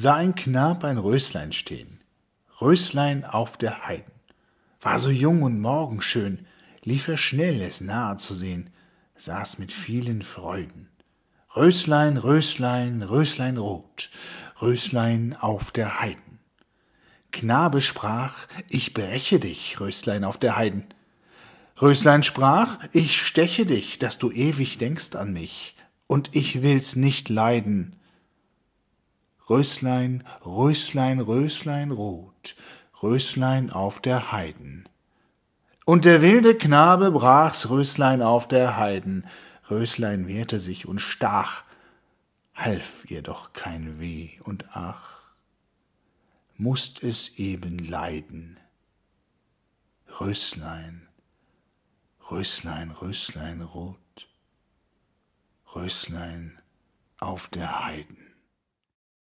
sah ein Knab ein Röslein stehen, Röslein auf der Heiden. War so jung und morgenschön, lief er schnell, es nahe zu sehen, saß mit vielen Freuden. Röslein, Röslein, Röslein rot, Röslein auf der Heiden. Knabe sprach, ich breche dich, Röslein auf der Heiden. Röslein sprach, ich steche dich, dass du ewig denkst an mich, und ich will's nicht leiden. Röslein, Röslein, Röslein rot, Röslein auf der Heiden. Und der wilde Knabe brach's Röslein auf der Heiden, Röslein wehrte sich und stach, half ihr doch kein Weh und ach, mußt es eben leiden. Röslein, Röslein, Röslein rot, Röslein auf der Heiden.